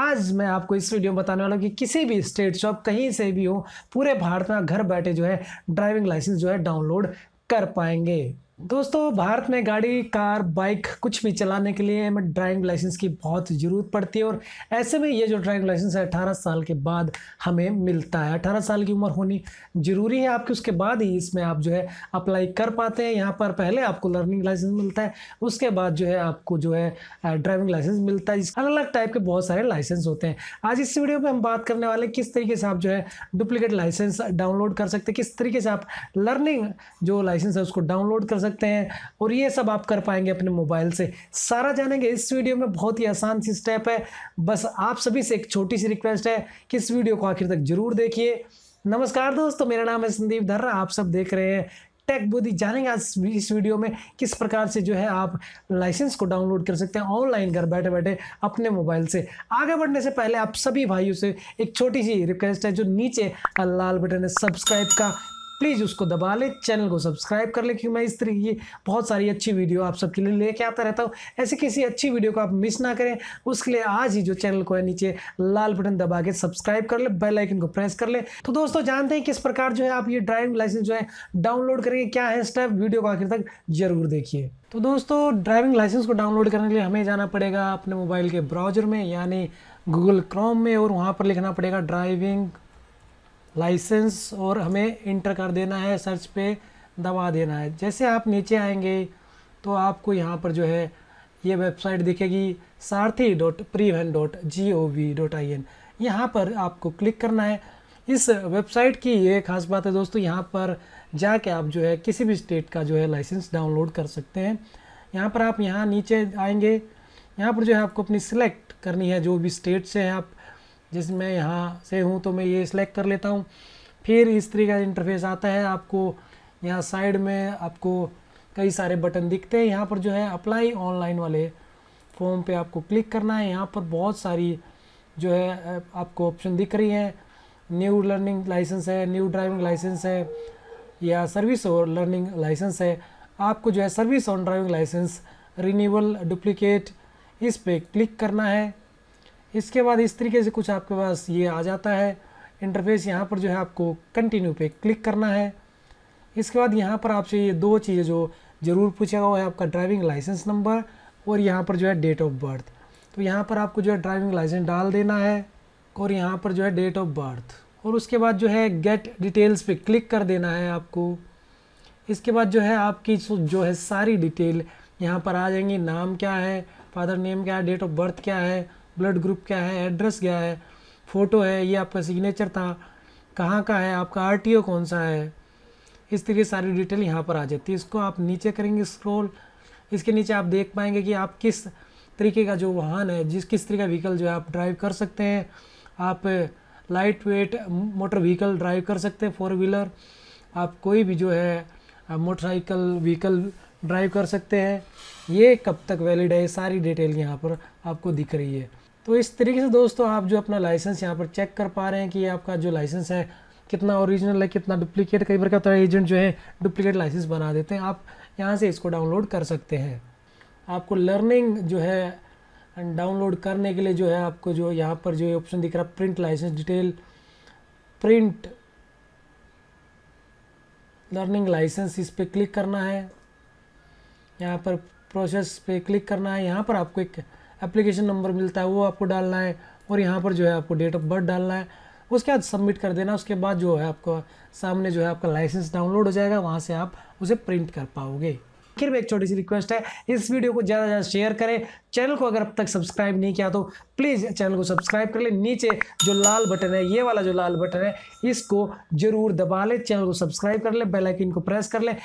आज मैं आपको इस वीडियो में बताने वाला हूँ कि किसी भी स्टेट से आप कहीं से भी हो पूरे भारत में घर बैठे जो है ड्राइविंग लाइसेंस जो है डाउनलोड कर पाएंगे दोस्तों भारत में गाड़ी कार बाइक कुछ भी चलाने के लिए हमें ड्राइविंग लाइसेंस की बहुत ज़रूरत पड़ती है और ऐसे में ये जो ड्राइविंग लाइसेंस है अठारह साल के बाद हमें मिलता है अठारह साल की उम्र होनी ज़रूरी है आपकी उसके बाद ही इसमें आप जो है अप्लाई कर पाते हैं यहाँ पर पहले आपको लर्निंग लाइसेंस मिलता है उसके बाद जो है आपको जो है ड्राइविंग लाइसेंस मिलता है अलग अलग टाइप के बहुत सारे लाइसेंस होते हैं आज इस वीडियो में हम बात करने वाले किस तरीके से आप जो है डुप्लीकेट लाइसेंस डाउनलोड कर सकते हैं किस तरीके से आप लर्निंग जो लाइसेंस है उसको डाउनलोड कर सकते सकते हैं और ये सब आप कर पाएंगे अपने मोबाइल से सारा जानेंगे इस वीडियो में बहुत ही आसान सी स्टेप है बस आप सभी से एक छोटी सी रिक्वेस्ट है कि इस वीडियो को आखिर तक जरूर देखिए नमस्कार दोस्तों मेरा नाम है संदीप धर्रा आप सब देख रहे हैं टेक बुद्धि जानेंगे आज इस वीडियो में किस प्रकार से जो है आप लाइसेंस को डाउनलोड कर सकते हैं ऑनलाइन घर बैठे बैठे अपने मोबाइल से आगे बढ़ने से पहले आप सभी भाइयों से एक छोटी सी रिक्वेस्ट है जो नीचे लाल बटन है सब्सक्राइब का प्लीज़ उसको दबा लें चैनल को सब्सक्राइब कर लें क्योंकि मैं इस तरीके की बहुत सारी अच्छी वीडियो आप सबके लिए लेके आता रहता हूँ ऐसी किसी अच्छी वीडियो को आप मिस ना करें उसके लिए आज ही जो चैनल को है नीचे लाल बटन दबा के सब्सक्राइब कर ले बेल आइकन को प्रेस कर ले तो दोस्तों जानते हैं किस प्रकार जो है आप ये ड्राइविंग लाइसेंस जो है डाउनलोड करेंगे क्या है स्टेप वीडियो को आखिर तक जरूर देखिए तो दोस्तों ड्राइविंग लाइसेंस को डाउनलोड करने के लिए हमें जाना पड़ेगा अपने मोबाइल के ब्राउजर में यानी गूगल क्रोम में और वहाँ पर लिखना पड़ेगा ड्राइविंग लाइसेंस और हमें इंटर कर देना है सर्च पे दबा देना है जैसे आप नीचे आएंगे तो आपको यहाँ पर जो है ये वेबसाइट दिखेगी Sarathi dot Parivahan dot G O V dot I N यहाँ पर आपको क्लिक करना है इस वेबसाइट की ये खास बात है दोस्तों यहाँ पर जाके आप जो है किसी भी स्टेट का जो है लाइसेंस डाउनलोड कर सकते हैं यहाँ पर आप यहाँ नीचे आएंगे यहाँ पर जो है आपको अपनी सिलेक्ट करनी है जो भी स्टेट से है आप जैसे मैं यहाँ से हूँ तो मैं ये सिलेक्ट कर लेता हूँ फिर इस तरीके का इंटरफेस आता है आपको यहाँ साइड में आपको कई सारे बटन दिखते हैं यहाँ पर जो है अप्लाई ऑनलाइन वाले फॉर्म पे आपको क्लिक करना है यहाँ पर बहुत सारी जो है आपको ऑप्शन दिख रही है न्यू लर्निंग लाइसेंस है न्यू ड्राइविंग लाइसेंस है या सर्विस और लर्निंग लाइसेंस है आपको जो है service on driving license renewal duplicate इस पर क्लिक करना है इसके बाद इस तरीके से कुछ आपके पास ये आ जाता है इंटरफेस यहाँ पर जो है आपको कंटिन्यू पे क्लिक करना है इसके बाद यहाँ पर आपसे ये दो चीज़ें जो ज़रूर पूछेगा वो है आपका ड्राइविंग लाइसेंस नंबर और यहाँ पर जो है डेट ऑफ बर्थ तो यहाँ पर आपको जो है ड्राइविंग लाइसेंस डाल देना है और यहाँ पर जो है डेट ऑफ बर्थ और उसके बाद जो है गेट डिटेल्स पे क्लिक कर देना है आपको इसके बाद जो है आपकी जो है सारी डिटेल यहाँ पर आ जाएंगी नाम क्या है फादर नेम क्या है डेट ऑफ बर्थ क्या है ब्लड ग्रुप क्या है एड्रेस क्या है फ़ोटो है ये आपका सिग्नेचर था कहाँ का है आपका आर कौन सा है इस तरीके सारी डिटेल यहाँ पर आ जाती है इसको आप नीचे करेंगे स्क्रॉल इसके नीचे आप देख पाएंगे कि आप किस तरीके का जो वाहन है जिस किस तरीके का व्हीकल जो है आप ड्राइव कर सकते हैं आप light weight motor vehicle drive कर सकते हैं फोर व्हीलर आप कोई भी जो है मोटरसाइकिल व्हीकल ड्राइव कर सकते हैं ये कब तक वैलिड है सारी डिटेल यहाँ पर आपको दिख रही है तो इस तरीके से दोस्तों आप जो अपना लाइसेंस यहाँ पर चेक कर पा रहे हैं कि आपका जो लाइसेंस है कितना ओरिजिनल है कितना डुप्लीकेट कई बार क्या एजेंट जो है डुप्लीकेट लाइसेंस बना देते हैं आप यहाँ से इसको डाउनलोड कर सकते हैं आपको लर्निंग जो है डाउनलोड करने के लिए जो है आपको जो यहाँ पर जो ऑप्शन दिख रहा है print license detail print learning license इस पर क्लिक करना है यहाँ पर प्रोसेस पे क्लिक करना है यहाँ पर आपको एक एप्लीकेशन नंबर मिलता है वो आपको डालना है और यहाँ पर जो है आपको डेट ऑफ बर्थ डालना है उसके बाद सबमिट कर देना उसके बाद जो है आपको सामने जो है आपका लाइसेंस डाउनलोड हो जाएगा वहाँ से आप उसे प्रिंट कर पाओगे फिर भी एक छोटी सी रिक्वेस्ट है इस वीडियो को ज़्यादा से ज़्यादा शेयर करें चैनल को अगर अब तक सब्सक्राइब नहीं किया तो प्लीज़ चैनल को सब्सक्राइब कर लें नीचे जो लाल बटन है ये वाला जो लाल बटन है इसको जरूर दबा लें चैनल को सब्सक्राइब कर लें बेलाइकिन को प्रेस कर लें